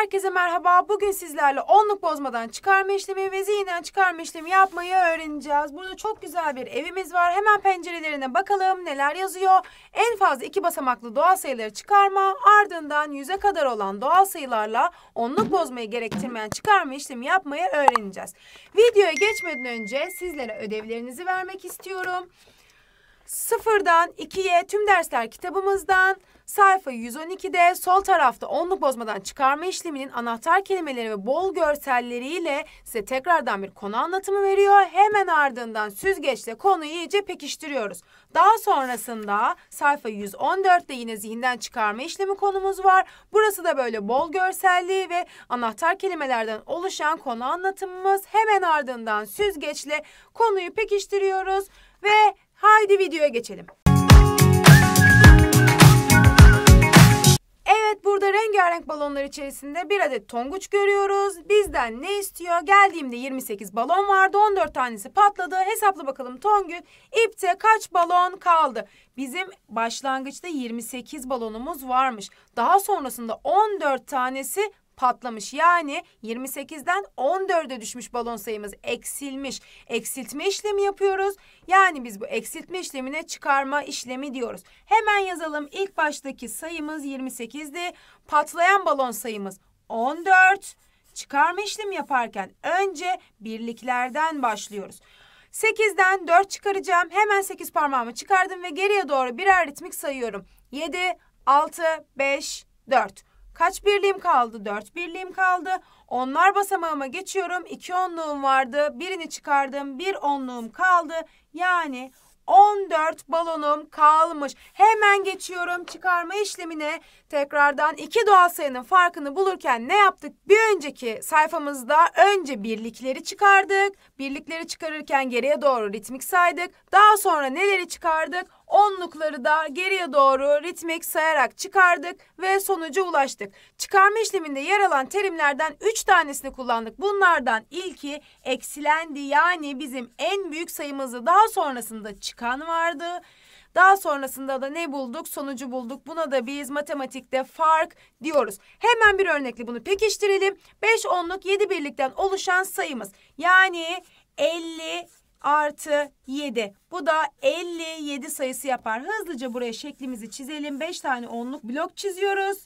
Herkese merhaba. Bugün sizlerle onluk bozmadan çıkarma işlemi ve zihinden çıkarma işlemi yapmayı öğreneceğiz. Burada çok güzel bir evimiz var. Hemen pencerelerine bakalım neler yazıyor. En fazla iki basamaklı doğal sayıları çıkarma, ardından yüze kadar olan doğal sayılarla onluk bozmayı gerektirmeyen çıkarma işlemi yapmayı öğreneceğiz. Videoya geçmeden önce sizlere ödevlerinizi vermek istiyorum. Sıfırdan 2'ye tüm dersler kitabımızdan sayfa 112'de sol tarafta onluk bozmadan çıkarma işleminin anahtar kelimeleri ve bol görselleriyle size tekrardan bir konu anlatımı veriyor. Hemen ardından süzgeçle konuyu iyice pekiştiriyoruz. Daha sonrasında sayfa 114'te yine zihinden çıkarma işlemi konumuz var. Burası da böyle bol görselliği ve anahtar kelimelerden oluşan konu anlatımımız. Hemen ardından süzgeçle konuyu pekiştiriyoruz ve Haydi videoya geçelim. Evet burada rengarenk balonlar içerisinde bir adet tonguç görüyoruz. Bizden ne istiyor? Geldiğimde 28 balon vardı. 14 tanesi patladı. Hesapla bakalım Tongül. ipte kaç balon kaldı? Bizim başlangıçta 28 balonumuz varmış. Daha sonrasında 14 tanesi patlamış. Yani 28'den 14'e düşmüş balon sayımız eksilmiş. Eksiltme işlemi yapıyoruz. Yani biz bu eksiltme işlemine çıkarma işlemi diyoruz. Hemen yazalım. İlk baştaki sayımız 28'di. Patlayan balon sayımız 14. Çıkarma işlemi yaparken önce birliklerden başlıyoruz. 8'den 4 çıkaracağım. Hemen 8 parmağımı çıkardım ve geriye doğru birer ritmik sayıyorum. 7, 6, 5, 4. Kaç birliğim kaldı? Dört birliğim kaldı. Onlar basamağıma geçiyorum. İki onluğum vardı. Birini çıkardım. bir onluğum kaldı. Yani 14 balonum kalmış. Hemen geçiyorum çıkarma işlemine. Tekrardan iki doğal sayının farkını bulurken ne yaptık? Bir önceki sayfamızda önce birlikleri çıkardık. Birlikleri çıkarırken geriye doğru ritmik saydık. Daha sonra neleri çıkardık? Onlukları da geriye doğru ritmik sayarak çıkardık ve sonuca ulaştık. Çıkarma işleminde yer alan terimlerden 3 tanesini kullandık. Bunlardan ilki eksilendi yani bizim en büyük sayımızı daha sonrasında çıkan vardı. Daha sonrasında da ne bulduk? Sonucu bulduk. Buna da biz matematikte fark diyoruz. Hemen bir örnekle bunu pekiştirelim. 5 onluk 7 birlikten oluşan sayımız. Yani 50 artı 7. Bu da 57 sayısı yapar. Hızlıca buraya şeklimizi çizelim. 5 tane onluk blok çiziyoruz.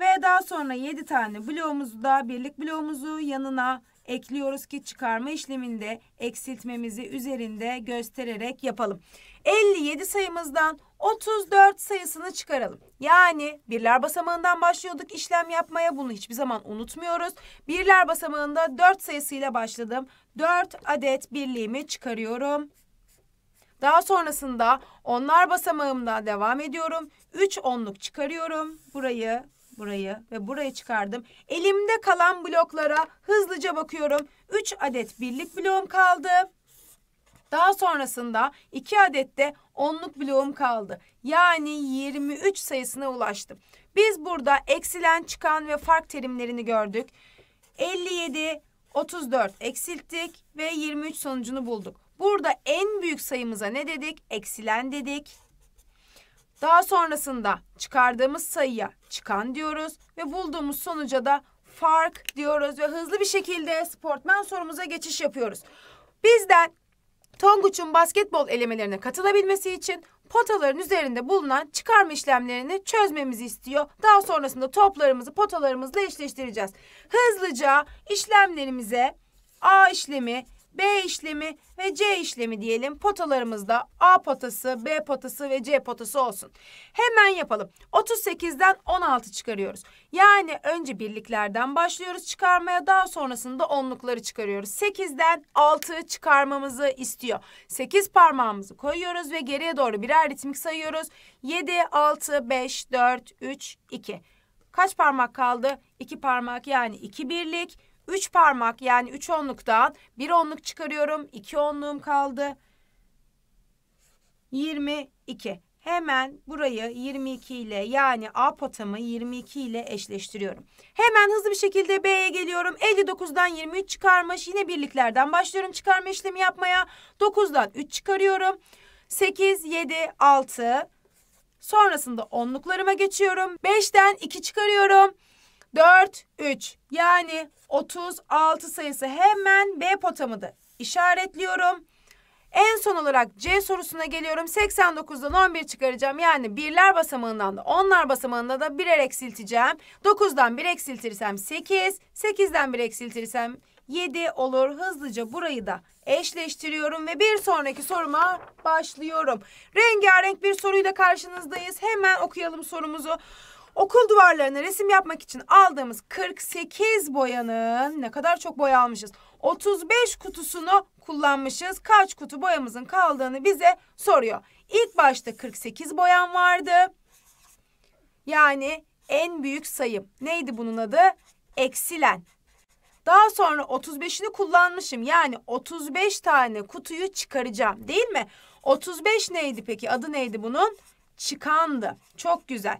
Ve daha sonra 7 tane bloğumuzu da birlik bloğumuzu yanına ekliyoruz ki çıkarma işleminde eksiltmemizi üzerinde göstererek yapalım. 57 sayımızdan 34 sayısını çıkaralım. Yani birler basamağından başlıyorduk işlem yapmaya bunu hiçbir zaman unutmuyoruz. Birler basamağında 4 sayısıyla başladım. 4 adet birliğimi çıkarıyorum. Daha sonrasında onlar basamağımda devam ediyorum. 3 onluk çıkarıyorum. Burayı burayı ve burayı çıkardım. Elimde kalan bloklara hızlıca bakıyorum. 3 adet birlik bloğum kaldı. Daha sonrasında 2 adet de onluk bloğum kaldı. Yani 23 sayısına ulaştım. Biz burada eksilen çıkan ve fark terimlerini gördük. 57, 34 eksilttik ve 23 sonucunu bulduk. Burada en büyük sayımıza ne dedik? Eksilen dedik. Daha sonrasında çıkardığımız sayıya çıkan diyoruz ve bulduğumuz sonuca da fark diyoruz ve hızlı bir şekilde sportmen sorumuza geçiş yapıyoruz. Bizden Tonguç'un basketbol elemelerine katılabilmesi için potaların üzerinde bulunan çıkarma işlemlerini çözmemizi istiyor. Daha sonrasında toplarımızı potalarımızla eşleştireceğiz. Hızlıca işlemlerimize A işlemi, B işlemi ve C işlemi diyelim. Potalarımızda A potası, B potası ve C potası olsun. Hemen yapalım. 38'den 16 çıkarıyoruz. Yani önce birliklerden başlıyoruz çıkarmaya. Daha sonrasında onlukları çıkarıyoruz. 8'den 6 çıkarmamızı istiyor. 8 parmağımızı koyuyoruz ve geriye doğru birer ritmik sayıyoruz. 7, 6, 5, 4, 3, 2. Kaç parmak kaldı? 2 parmak yani 2 birlik. 3 parmak yani 3 onluktan 1 onluk çıkarıyorum. 2 onluğum kaldı. 22. Hemen burayı 22 ile yani A potamı 22 ile eşleştiriyorum. Hemen hızlı bir şekilde B'ye geliyorum. 59'dan 23 çıkarmış. Yine birliklerden başlıyorum çıkarma işlemi yapmaya. 9'dan 3 çıkarıyorum. 8, 7, 6. Sonrasında onluklarıma geçiyorum. 5'ten 2 çıkarıyorum. 4, 3 yani 36 sayısı hemen B potamıdır. İşaretliyorum. En son olarak C sorusuna geliyorum. 89'dan 11 çıkaracağım. Yani birler basamağından da onlar basamağında da birer eksilteceğim. 9'dan bir eksiltirsem 8, 8'den bir eksiltirsem 7 olur. Hızlıca burayı da eşleştiriyorum ve bir sonraki soruma başlıyorum. Rengarenk bir soruyla karşınızdayız. Hemen okuyalım sorumuzu. Okul duvarlarına resim yapmak için aldığımız 48 boyanın ne kadar çok boya almışız. 35 kutusunu kullanmışız. Kaç kutu boyamızın kaldığını bize soruyor. İlk başta 48 boyam vardı. Yani en büyük sayım. Neydi bunun adı? Eksilen. Daha sonra 35'ini kullanmışım. Yani 35 tane kutuyu çıkaracağım değil mi? 35 neydi peki? Adı neydi bunun? Çıkandı. Çok güzel.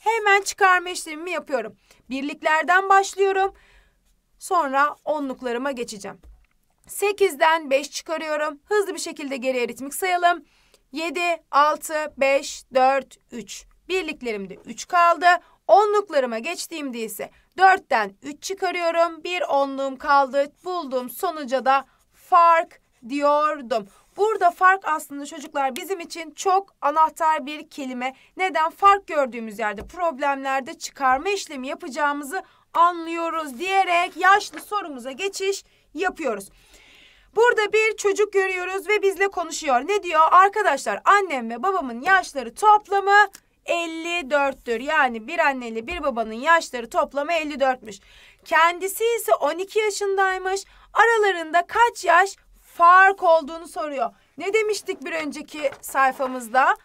Hemen çıkarma işlemimi yapıyorum. Birliklerden başlıyorum. Sonra onluklarıma geçeceğim. 8'den 5 çıkarıyorum. Hızlı bir şekilde geriye ritmik sayalım. 7, 6, 5, 4, 3. Birliklerimde 3 kaldı. Onluklarıma geçtiğimde ise 4'ten 3 çıkarıyorum. Bir onluğum kaldı. Bulduğum sonuca da fark diyordum. Burada fark aslında çocuklar bizim için çok anahtar bir kelime. Neden? Fark gördüğümüz yerde problemlerde çıkarma işlemi yapacağımızı anlıyoruz diyerek yaşlı sorumuza geçiş yapıyoruz. Burada bir çocuk görüyoruz ve bizle konuşuyor. Ne diyor? Arkadaşlar annem ve babamın yaşları toplamı 54'tür. Yani bir anneyle bir babanın yaşları toplamı 54'müş. Kendisi ise 12 yaşındaymış. Aralarında kaç yaş fark olduğunu soruyor. Ne demiştik bir önceki sayfamızda?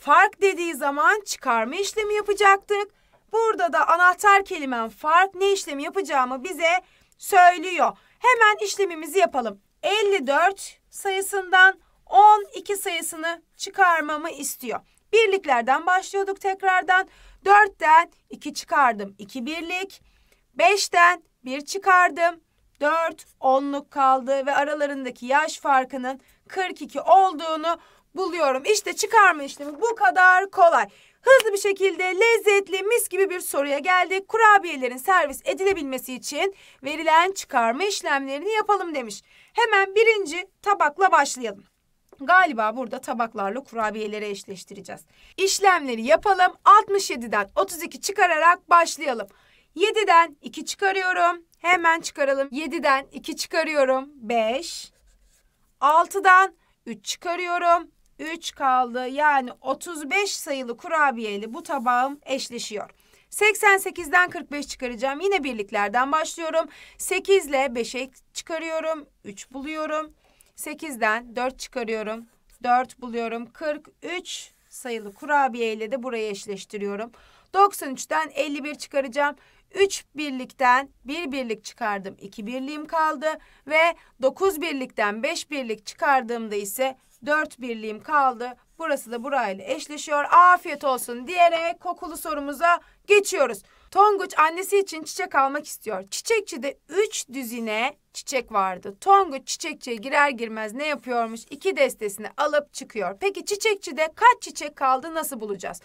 Fark dediği zaman çıkarma işlemi yapacaktık. Burada da anahtar kelimen fark ne işlemi yapacağımı bize söylüyor. Hemen işlemimizi yapalım. 54 sayısından 12 sayısını çıkarmamı istiyor. Birliklerden başlıyorduk tekrardan. 4'ten 2 çıkardım 2 birlik. 5'ten 1 çıkardım 4 onluk kaldı ve aralarındaki yaş farkının 42 olduğunu buluyorum. İşte çıkarma işlemi bu kadar kolay. Hızlı bir şekilde lezzetli mis gibi bir soruya geldik. Kurabiyelerin servis edilebilmesi için verilen çıkarma işlemlerini yapalım demiş. Hemen birinci tabakla başlayalım. Galiba burada tabaklarla kurabiyeleri eşleştireceğiz. İşlemleri yapalım. 67'den 32 çıkararak başlayalım. 7'den 2 çıkarıyorum. Hemen çıkaralım. 7'den 2 çıkarıyorum. 5. 6'dan 3 çıkarıyorum. 3 kaldı. Yani 35 sayılı kurabiyeli bu tabağım eşleşiyor. 88'den 45 çıkaracağım. Yine birliklerden başlıyorum. 8 ile 5'e çıkarıyorum. 3 buluyorum. 8'den 4 çıkarıyorum. 4 buluyorum. 43 sayılı kurabiye ile de burayı eşleştiriyorum. 93'ten 51 çıkaracağım. 3 birlikten 1 birlik çıkardım. 2 birliğim kaldı ve 9 birlikten 5 birlik çıkardığımda ise 4 birliğim kaldı. Burası da burayla eşleşiyor. Afiyet olsun diyerek kokulu sorumuza Geçiyoruz. Tonguç annesi için çiçek almak istiyor. Çiçekçide üç düzine çiçek vardı. Tonguç çiçekçiye girer girmez ne yapıyormuş? İki destesini alıp çıkıyor. Peki çiçekçide kaç çiçek kaldı nasıl bulacağız?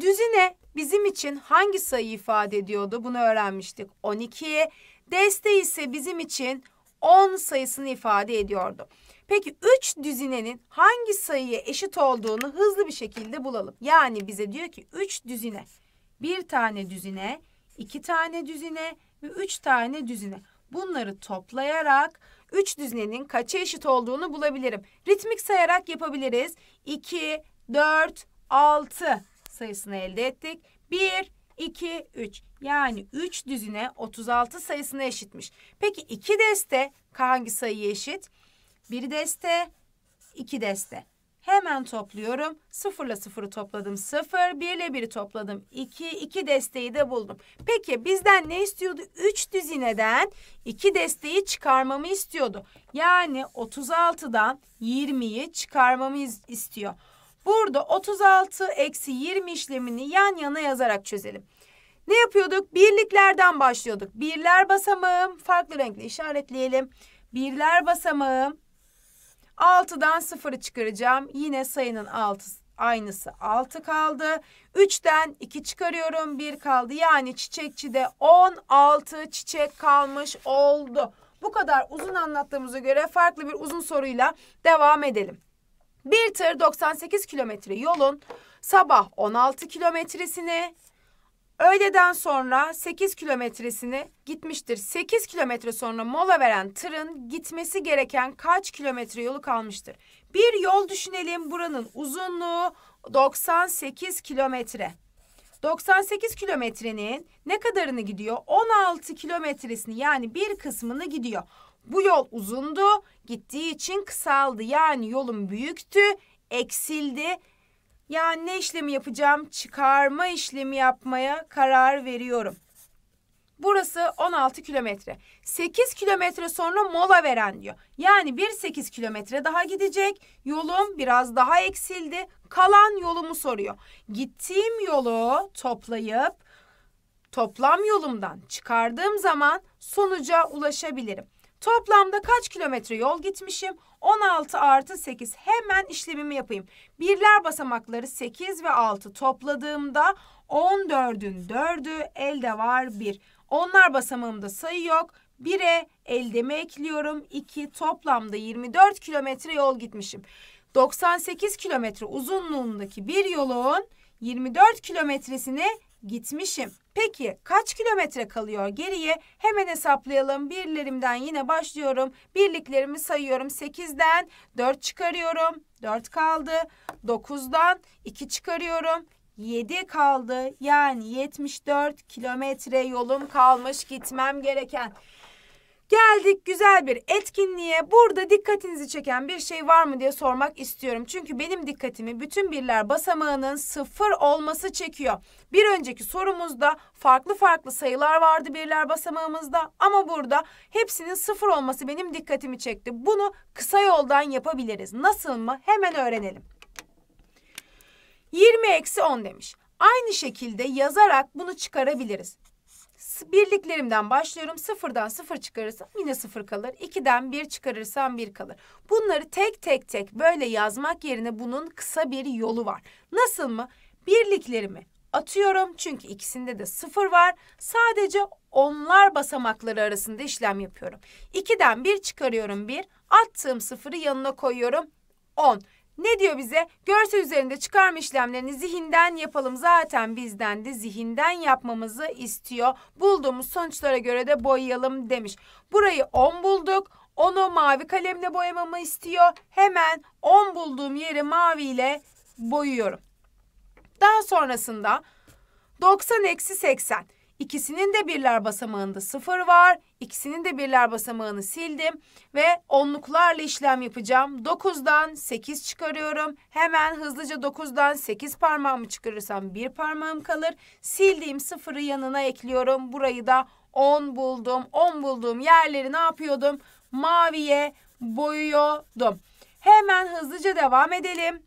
Düzine bizim için hangi sayı ifade ediyordu? Bunu öğrenmiştik. 12. Deste ise bizim için 10 sayısını ifade ediyordu. Peki 3 düzinenin hangi sayıya eşit olduğunu hızlı bir şekilde bulalım. Yani bize diyor ki 3 düzine bir tane düzine, iki tane düzine ve üç tane düzine. Bunları toplayarak üç düzinenin kaça eşit olduğunu bulabilirim. Ritmik sayarak yapabiliriz. 2, 4, 6 sayısını elde ettik. 1, 2, 3. Yani 3 düzine 36 sayısına eşitmiş. Peki 2 deste hangi sayıya eşit? 1 deste, 2 deste. Hemen topluyorum. 0 ile 0'ı topladım 0. 1 ile 1'i topladım 2. 2 desteği de buldum. Peki bizden ne istiyordu? 3 dizineden 2 desteği çıkarmamı istiyordu. Yani 36'dan 20'yi çıkarmamı istiyor. Burada 36 eksi 20 işlemini yan yana yazarak çözelim. Ne yapıyorduk? Birliklerden başlıyorduk. Birler basamağım. Farklı renkle işaretleyelim. Birler basamağım. 6'dan 0'ı çıkaracağım. Yine sayının 6'sı aynısı 6 kaldı. 3'ten 2 çıkarıyorum 1 kaldı. Yani çiçekçide 16 çiçek kalmış oldu. Bu kadar uzun anlattığımıza göre farklı bir uzun soruyla devam edelim. Bir tır 98 kilometre yolun sabah 16 kilometresini, Öğleden sonra 8 kilometresini gitmiştir. 8 kilometre sonra mola veren tırın gitmesi gereken kaç kilometre yolu kalmıştır? Bir yol düşünelim buranın uzunluğu 98 kilometre. 98 kilometrenin ne kadarını gidiyor? 16 kilometresini yani bir kısmını gidiyor. Bu yol uzundu, gittiği için kısaldı. Yani yolun büyüktü, eksildi yani ne işlemi yapacağım? Çıkarma işlemi yapmaya karar veriyorum. Burası 16 kilometre. 8 kilometre sonra mola veren diyor. Yani bir 8 kilometre daha gidecek. Yolum biraz daha eksildi. Kalan yolumu soruyor. Gittiğim yolu toplayıp toplam yolumdan çıkardığım zaman sonuca ulaşabilirim. Toplamda kaç kilometre yol gitmişim? 16 artı 8. Hemen işlemimi yapayım. Birler basamakları 8 ve 6 topladığımda 14'ün 4'ü elde var 1. Onlar basamağımda sayı yok. 1'e eldemi ekliyorum. 2 toplamda 24 kilometre yol gitmişim. 98 kilometre uzunluğundaki bir yolun 24 kilometresini gitmişim. Peki kaç kilometre kalıyor geriye? Hemen hesaplayalım. Birlerimden yine başlıyorum. Birliklerimi sayıyorum. 8'den 4 çıkarıyorum. 4 kaldı. 9'dan 2 çıkarıyorum. 7 kaldı. Yani 74 kilometre yolum kalmış gitmem gereken. Geldik güzel bir etkinliğe. Burada dikkatinizi çeken bir şey var mı diye sormak istiyorum. Çünkü benim dikkatimi bütün birler basamağının sıfır olması çekiyor. Bir önceki sorumuzda farklı farklı sayılar vardı birler basamağımızda ama burada hepsinin sıfır olması benim dikkatimi çekti. Bunu kısa yoldan yapabiliriz. Nasıl mı? Hemen öğrenelim. 20 eksi 10 demiş. Aynı şekilde yazarak bunu çıkarabiliriz birliklerimden başlıyorum. Sıfırdan sıfır çıkarırsam yine sıfır kalır. İkiden bir çıkarırsam bir kalır. Bunları tek tek tek böyle yazmak yerine bunun kısa bir yolu var. Nasıl mı? Birliklerimi atıyorum çünkü ikisinde de sıfır var. Sadece onlar basamakları arasında işlem yapıyorum. İkiden bir çıkarıyorum bir. Attığım sıfırı yanına koyuyorum. 10. Ne diyor bize? Görsel üzerinde çıkarma işlemlerini zihinden yapalım. Zaten bizden de zihinden yapmamızı istiyor. Bulduğumuz sonuçlara göre de boyayalım demiş. Burayı 10 bulduk. Onu mavi kalemle boyamamı istiyor. Hemen 10 bulduğum yeri maviyle boyuyorum. Daha sonrasında 90 eksi 80. İkisinin de birler basamağında sıfır var. İkisinin de birler basamağını sildim ve onluklarla işlem yapacağım. 9'dan 8 çıkarıyorum. Hemen hızlıca 9'dan 8 parmağımı çıkarırsam bir parmağım kalır. Sildiğim sıfırı yanına ekliyorum. Burayı da 10 buldum. 10 bulduğum yerleri ne yapıyordum? Maviye boyuyordum. Hemen hızlıca devam edelim.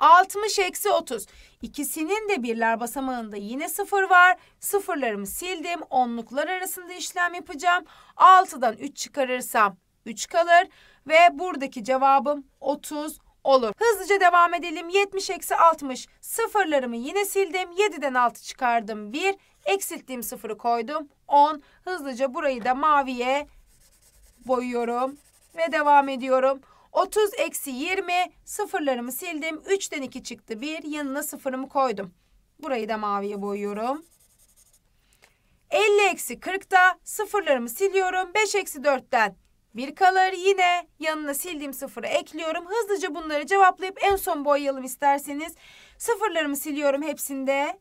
60 eksi 30. İkisinin de birler basamağında yine 0 var. Sıfırlarımı sildim. Onluklar arasında işlem yapacağım. 6'dan 3 çıkarırsam 3 kalır. Ve buradaki cevabım 30 olur. Hızlıca devam edelim. 70 eksi 60. Sıfırlarımı yine sildim. 7'den 6 çıkardım. 1. Eksilttiğim sıfırı koydum. 10. Hızlıca burayı da maviye boyuyorum. Ve devam ediyorum. 30 eksi 20 sıfırlarımı sildim. 3'ten 2 çıktı 1 yanına sıfırımı koydum. Burayı da maviye boyuyorum. 50 eksi 40 da, sıfırlarımı siliyorum. 5 eksi 4'ten 1 kalır yine yanına sildiğim sıfırı ekliyorum. Hızlıca bunları cevaplayıp en son boyayalım isterseniz. Sıfırlarımı siliyorum hepsinde.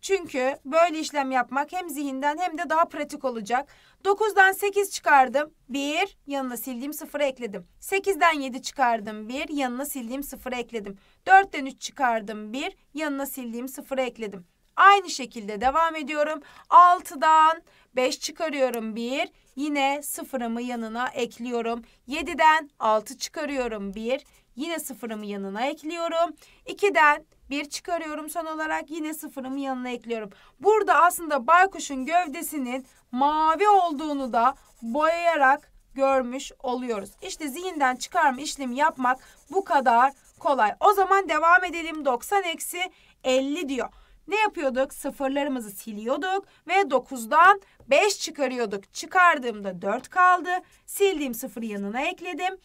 Çünkü böyle işlem yapmak hem zihinden hem de daha pratik olacak. 9'dan 8 çıkardım. 1 yanına sildiğim 0'ı ekledim. 8'den 7 çıkardım. 1 yanına sildiğim 0'ı ekledim. 4'ten 3 çıkardım. 1 yanına sildiğim 0'ı ekledim. Aynı şekilde devam ediyorum. 6'dan 5 çıkarıyorum 1. Yine 0'ımı yanına ekliyorum. 7'den 6 çıkarıyorum 1. Yine sıfırımı yanına ekliyorum. 2'den 1 çıkarıyorum son olarak yine sıfırımı yanına ekliyorum. Burada aslında baykuşun gövdesinin mavi olduğunu da boyayarak görmüş oluyoruz. İşte zihinden çıkarma işlemi yapmak bu kadar kolay. O zaman devam edelim 90 eksi 50 diyor. Ne yapıyorduk? Sıfırlarımızı siliyorduk ve 9'dan 5 çıkarıyorduk. Çıkardığımda 4 kaldı. Sildiğim sıfırı yanına ekledim.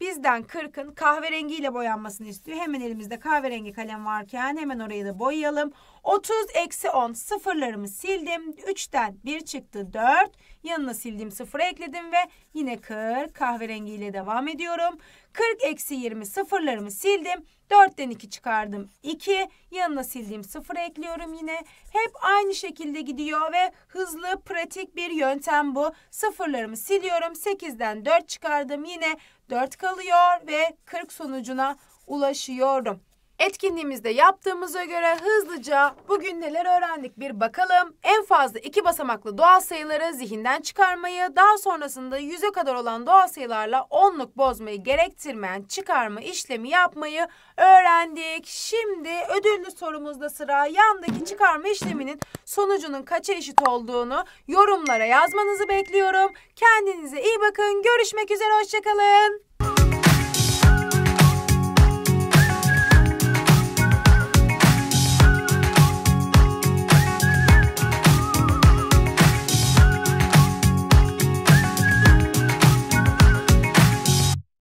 Bizden 40'ın kahverengiyle boyanmasını istiyor. Hemen elimizde kahverengi kalem varken hemen orayı da boyayalım. 30 eksi 10 sıfırlarımı sildim. 3'ten 1 çıktı 4. Yanına sildiğim sıfırı ekledim ve yine 40 kahverengiyle devam ediyorum. 40 eksi 20 sıfırlarımı sildim. 4'ten 2 çıkardım 2. Yanına sildiğim sıfırı ekliyorum yine. Hep aynı şekilde gidiyor ve hızlı pratik bir yöntem bu. Sıfırlarımı siliyorum. 8'den 4 çıkardım yine. 4 kalıyor ve 40 sonucuna ulaşıyorum. Etkinliğimizde yaptığımıza göre hızlıca bugün neler öğrendik bir bakalım. En fazla iki basamaklı doğal sayıları zihinden çıkarmayı, daha sonrasında yüze kadar olan doğal sayılarla onluk bozmayı gerektirmeyen çıkarma işlemi yapmayı öğrendik. Şimdi ödüllü sorumuzda sıra yandaki çıkarma işleminin sonucunun kaça eşit olduğunu yorumlara yazmanızı bekliyorum. Kendinize iyi bakın. Görüşmek üzere. Hoşçakalın.